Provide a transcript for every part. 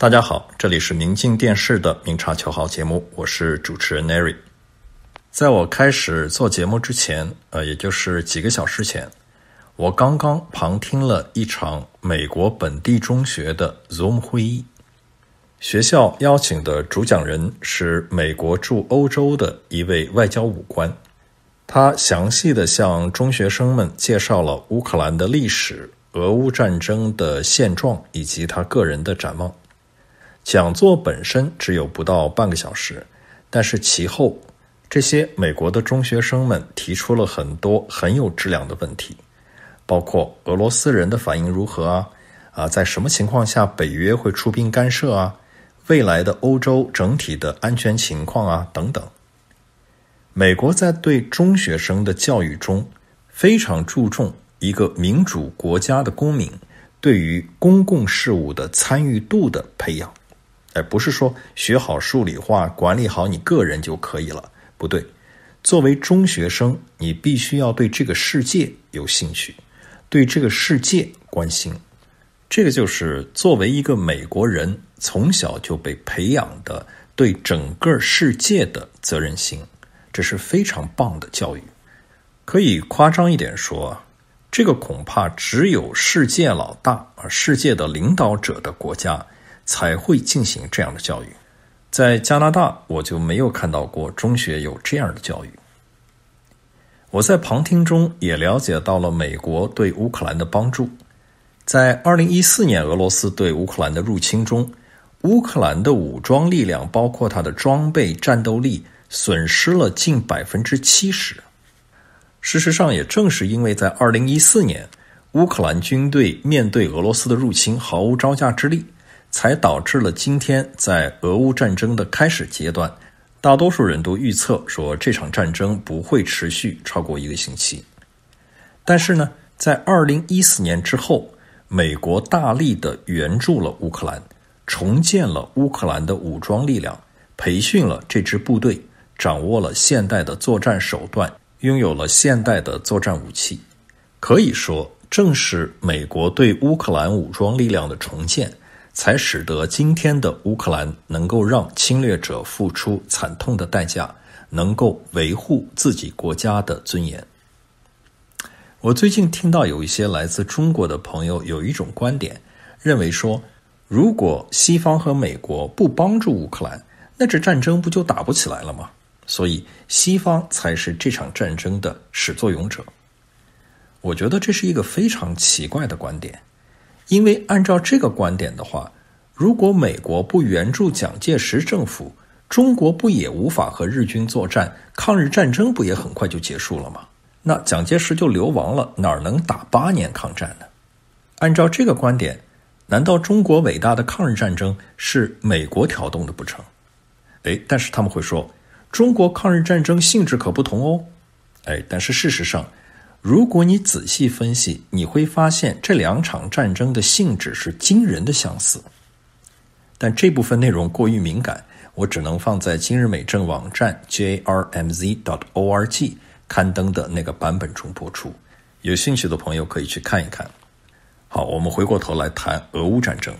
大家好，这里是明镜电视的《明察秋毫》节目，我是主持人 n e r y 在我开始做节目之前，呃，也就是几个小时前，我刚刚旁听了一场美国本地中学的 Zoom 会议。学校邀请的主讲人是美国驻欧洲的一位外交武官，他详细的向中学生们介绍了乌克兰的历史、俄乌战争的现状以及他个人的展望。讲座本身只有不到半个小时，但是其后，这些美国的中学生们提出了很多很有质量的问题，包括俄罗斯人的反应如何啊？啊，在什么情况下北约会出兵干涉啊？未来的欧洲整体的安全情况啊？等等。美国在对中学生的教育中，非常注重一个民主国家的公民对于公共事务的参与度的培养。而不是说学好数理化，管理好你个人就可以了？不对，作为中学生，你必须要对这个世界有兴趣，对这个世界关心。这个就是作为一个美国人从小就被培养的对整个世界的责任心，这是非常棒的教育。可以夸张一点说，这个恐怕只有世界老大啊，世界的领导者的国家。才会进行这样的教育，在加拿大我就没有看到过中学有这样的教育。我在旁听中也了解到了美国对乌克兰的帮助。在二零一四年俄罗斯对乌克兰的入侵中，乌克兰的武装力量，包括它的装备战斗力，损失了近百分之七十。事实上，也正是因为在二零一四年，乌克兰军队面对俄罗斯的入侵毫无招架之力。才导致了今天，在俄乌战争的开始阶段，大多数人都预测说这场战争不会持续超过一个星期。但是呢，在二零一四年之后，美国大力地援助了乌克兰，重建了乌克兰的武装力量，培训了这支部队，掌握了现代的作战手段，拥有了现代的作战武器。可以说，正是美国对乌克兰武装力量的重建。才使得今天的乌克兰能够让侵略者付出惨痛的代价，能够维护自己国家的尊严。我最近听到有一些来自中国的朋友有一种观点，认为说，如果西方和美国不帮助乌克兰，那这战争不就打不起来了吗？所以西方才是这场战争的始作俑者。我觉得这是一个非常奇怪的观点。因为按照这个观点的话，如果美国不援助蒋介石政府，中国不也无法和日军作战，抗日战争不也很快就结束了吗？那蒋介石就流亡了，哪能打八年抗战呢？按照这个观点，难道中国伟大的抗日战争是美国挑动的不成？哎，但是他们会说，中国抗日战争性质可不同哦。哎，但是事实上。如果你仔细分析，你会发现这两场战争的性质是惊人的相似。但这部分内容过于敏感，我只能放在今日美政网站 （jrmz.org） 刊登的那个版本中播出。有兴趣的朋友可以去看一看。好，我们回过头来谈俄乌战争。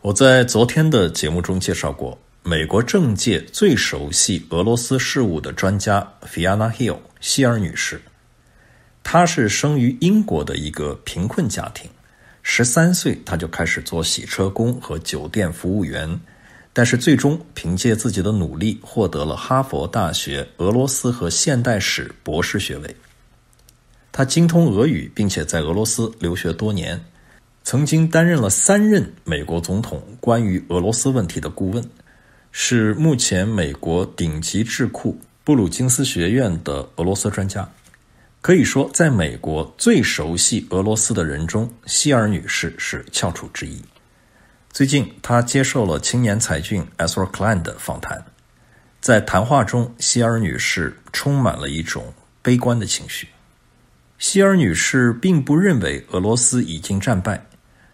我在昨天的节目中介绍过，美国政界最熟悉俄罗斯事务的专家 Fiona Hill 希尔女士。他是生于英国的一个贫困家庭，十三岁他就开始做洗车工和酒店服务员，但是最终凭借自己的努力获得了哈佛大学俄罗斯和现代史博士学位。他精通俄语，并且在俄罗斯留学多年，曾经担任了三任美国总统关于俄罗斯问题的顾问，是目前美国顶级智库布鲁金斯学院的俄罗斯专家。可以说，在美国最熟悉俄罗斯的人中，希尔女士是翘楚之一。最近，她接受了《青年才俊》Asor Klein 的访谈。在谈话中，希尔女士充满了一种悲观的情绪。希尔女士并不认为俄罗斯已经战败。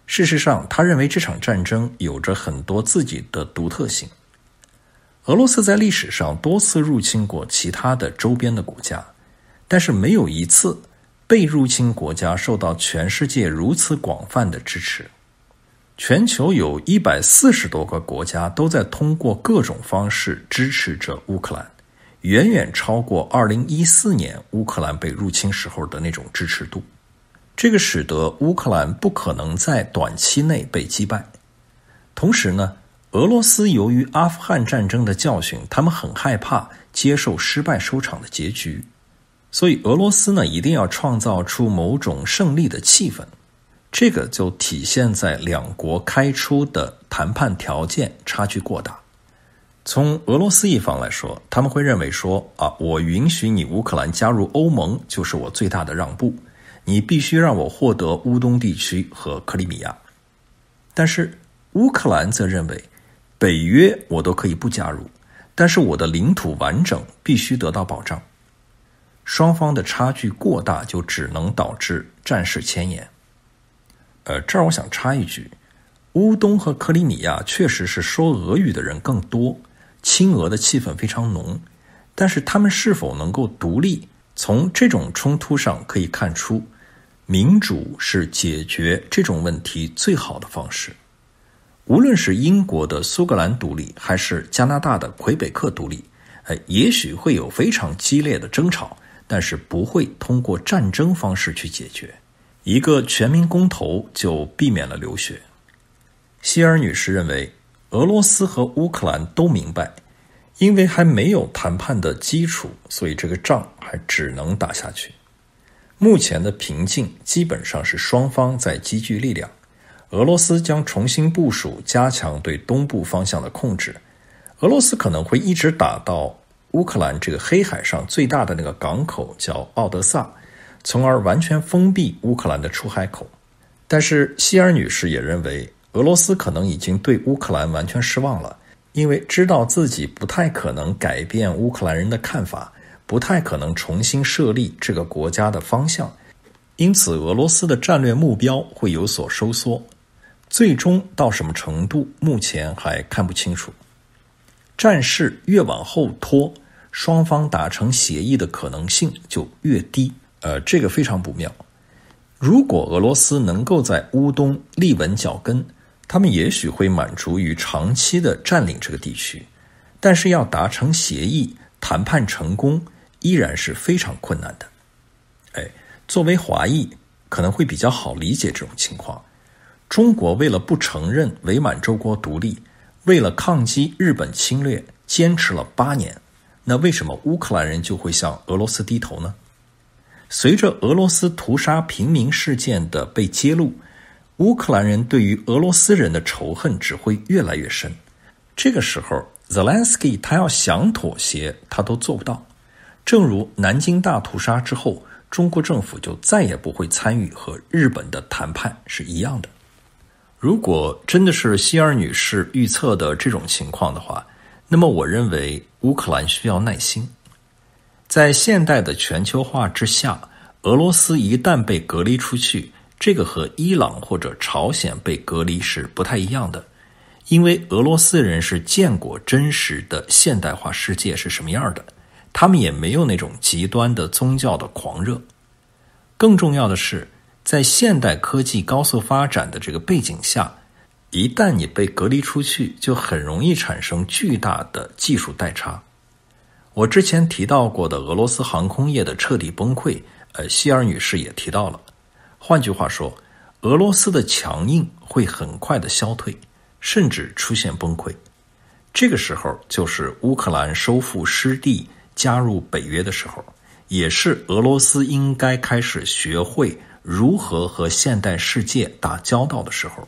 事实上，她认为这场战争有着很多自己的独特性。俄罗斯在历史上多次入侵过其他的周边的国家。但是没有一次被入侵国家受到全世界如此广泛的支持。全球有一百四十多个国家都在通过各种方式支持着乌克兰，远远超过二零一四年乌克兰被入侵时候的那种支持度。这个使得乌克兰不可能在短期内被击败。同时呢，俄罗斯由于阿富汗战争的教训，他们很害怕接受失败收场的结局。所以俄罗斯呢，一定要创造出某种胜利的气氛，这个就体现在两国开出的谈判条件差距过大。从俄罗斯一方来说，他们会认为说啊，我允许你乌克兰加入欧盟就是我最大的让步，你必须让我获得乌东地区和克里米亚。但是乌克兰则认为，北约我都可以不加入，但是我的领土完整必须得到保障。双方的差距过大，就只能导致战事前沿。呃，这儿我想插一句，乌东和克里米亚确实是说俄语的人更多，亲俄的气氛非常浓。但是他们是否能够独立？从这种冲突上可以看出，民主是解决这种问题最好的方式。无论是英国的苏格兰独立，还是加拿大的魁北克独立，呃，也许会有非常激烈的争吵。但是不会通过战争方式去解决，一个全民公投就避免了流血。希尔女士认为，俄罗斯和乌克兰都明白，因为还没有谈判的基础，所以这个仗还只能打下去。目前的平静基本上是双方在积聚力量。俄罗斯将重新部署，加强对东部方向的控制。俄罗斯可能会一直打到。乌克兰这个黑海上最大的那个港口叫奥德萨，从而完全封闭乌克兰的出海口。但是希尔女士也认为，俄罗斯可能已经对乌克兰完全失望了，因为知道自己不太可能改变乌克兰人的看法，不太可能重新设立这个国家的方向，因此俄罗斯的战略目标会有所收缩。最终到什么程度，目前还看不清楚。战事越往后拖。双方达成协议的可能性就越低，呃，这个非常不妙。如果俄罗斯能够在乌东立稳脚跟，他们也许会满足于长期的占领这个地区。但是要达成协议，谈判成功依然是非常困难的。哎，作为华裔，可能会比较好理解这种情况。中国为了不承认伪满洲国独立，为了抗击日本侵略，坚持了八年。那为什么乌克兰人就会向俄罗斯低头呢？随着俄罗斯屠杀平民事件的被揭露，乌克兰人对于俄罗斯人的仇恨只会越来越深。这个时候，z e e l n s k y 他要想妥协，他都做不到。正如南京大屠杀之后，中国政府就再也不会参与和日本的谈判是一样的。如果真的是希尔女士预测的这种情况的话，那么我认为。乌克兰需要耐心。在现代的全球化之下，俄罗斯一旦被隔离出去，这个和伊朗或者朝鲜被隔离是不太一样的，因为俄罗斯人是见过真实的现代化世界是什么样的，他们也没有那种极端的宗教的狂热。更重要的是，在现代科技高速发展的这个背景下。一旦你被隔离出去，就很容易产生巨大的技术代差。我之前提到过的俄罗斯航空业的彻底崩溃，呃，希尔女士也提到了。换句话说，俄罗斯的强硬会很快的消退，甚至出现崩溃。这个时候就是乌克兰收复失地、加入北约的时候，也是俄罗斯应该开始学会如何和现代世界打交道的时候。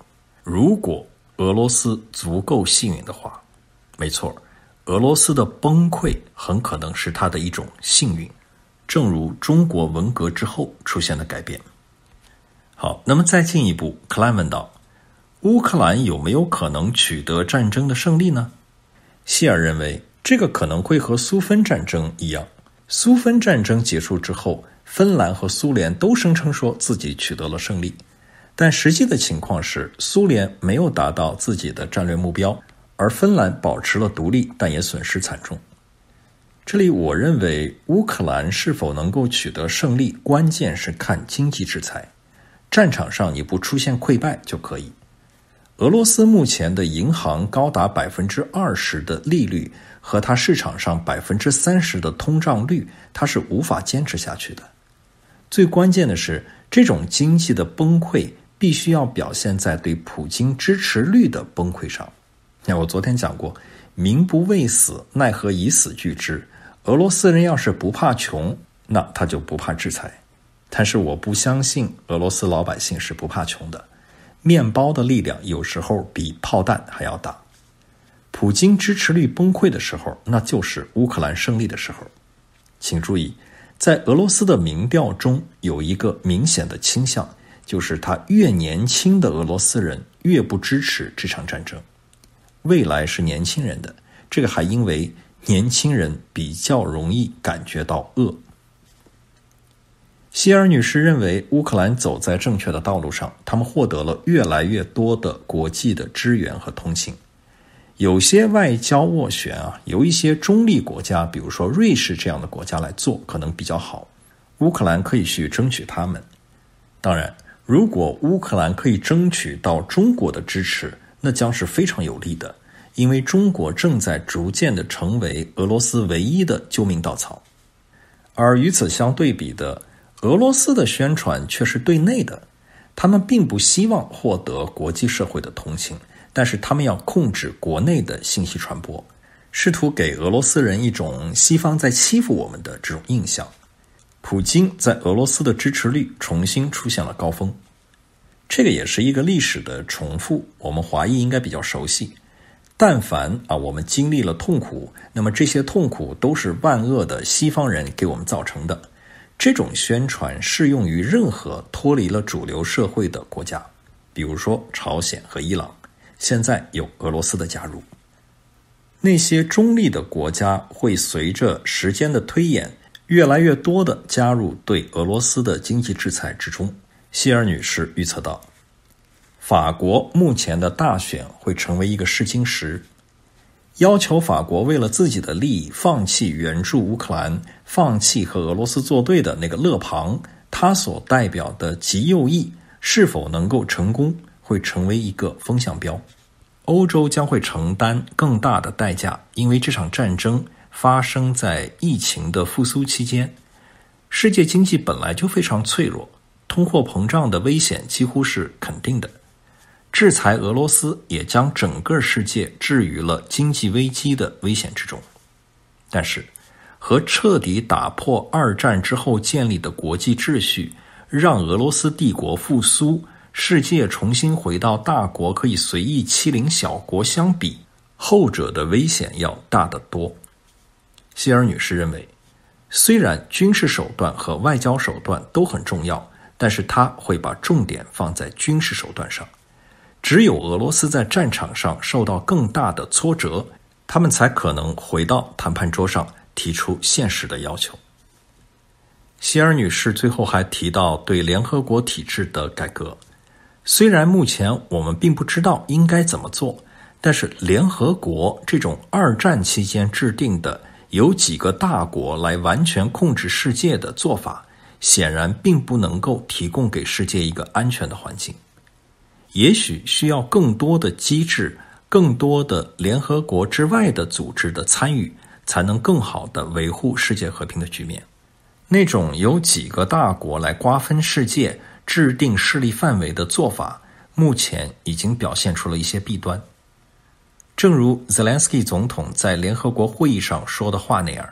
如果俄罗斯足够幸运的话，没错，俄罗斯的崩溃很可能是他的一种幸运，正如中国文革之后出现的改变。好，那么再进一步，克莱问道：“乌克兰有没有可能取得战争的胜利呢？”希尔认为，这个可能会和苏芬战争一样，苏芬战争结束之后，芬兰和苏联都声称说自己取得了胜利。但实际的情况是，苏联没有达到自己的战略目标，而芬兰保持了独立，但也损失惨重。这里，我认为乌克兰是否能够取得胜利，关键是看经济制裁。战场上你不出现溃败就可以。俄罗斯目前的银行高达百分之二十的利率和它市场上百分之三十的通胀率，它是无法坚持下去的。最关键的是，这种经济的崩溃。必须要表现在对普京支持率的崩溃上。那我昨天讲过，“民不畏死，奈何以死惧之？”俄罗斯人要是不怕穷，那他就不怕制裁。但是我不相信俄罗斯老百姓是不怕穷的。面包的力量有时候比炮弹还要大。普京支持率崩溃的时候，那就是乌克兰胜利的时候。请注意，在俄罗斯的民调中有一个明显的倾向。就是他越年轻的俄罗斯人越不支持这场战争，未来是年轻人的，这个还因为年轻人比较容易感觉到饿。希尔女士认为乌克兰走在正确的道路上，他们获得了越来越多的国际的支援和同情。有些外交斡旋啊，由一些中立国家，比如说瑞士这样的国家来做可能比较好，乌克兰可以去争取他们。当然。如果乌克兰可以争取到中国的支持，那将是非常有利的，因为中国正在逐渐的成为俄罗斯唯一的救命稻草。而与此相对比的，俄罗斯的宣传却是对内的，他们并不希望获得国际社会的同情，但是他们要控制国内的信息传播，试图给俄罗斯人一种西方在欺负我们的这种印象。普京在俄罗斯的支持率重新出现了高峰，这个也是一个历史的重复。我们华裔应该比较熟悉，但凡啊，我们经历了痛苦，那么这些痛苦都是万恶的西方人给我们造成的。这种宣传适用于任何脱离了主流社会的国家，比如说朝鲜和伊朗。现在有俄罗斯的加入，那些中立的国家会随着时间的推演。越来越多的加入对俄罗斯的经济制裁之中，希尔女士预测到，法国目前的大选会成为一个试金石，要求法国为了自己的利益放弃援助乌克兰、放弃和俄罗斯作对的那个勒庞，他所代表的极右翼是否能够成功，会成为一个风向标。欧洲将会承担更大的代价，因为这场战争。发生在疫情的复苏期间，世界经济本来就非常脆弱，通货膨胀的危险几乎是肯定的。制裁俄罗斯也将整个世界置于了经济危机的危险之中。但是，和彻底打破二战之后建立的国际秩序，让俄罗斯帝国复苏，世界重新回到大国可以随意欺凌小国相比，后者的危险要大得多。希尔女士认为，虽然军事手段和外交手段都很重要，但是她会把重点放在军事手段上。只有俄罗斯在战场上受到更大的挫折，他们才可能回到谈判桌上提出现实的要求。希尔女士最后还提到对联合国体制的改革，虽然目前我们并不知道应该怎么做，但是联合国这种二战期间制定的。由几个大国来完全控制世界的做法，显然并不能够提供给世界一个安全的环境。也许需要更多的机制、更多的联合国之外的组织的参与，才能更好的维护世界和平的局面。那种由几个大国来瓜分世界、制定势力范围的做法，目前已经表现出了一些弊端。正如 Zelensky 总统在联合国会议上说的话那样，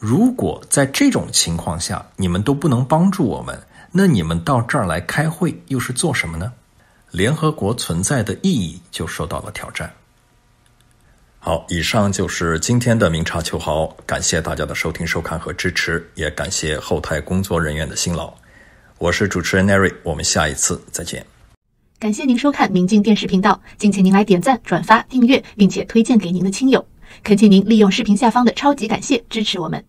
如果在这种情况下你们都不能帮助我们，那你们到这儿来开会又是做什么呢？联合国存在的意义就受到了挑战。好，以上就是今天的明察秋毫，感谢大家的收听、收看和支持，也感谢后台工作人员的辛劳。我是主持人 Nary，我们下一次再见。感谢您收看明镜电视频道，敬请您来点赞、转发、订阅，并且推荐给您的亲友。恳请您利用视频下方的超级感谢支持我们。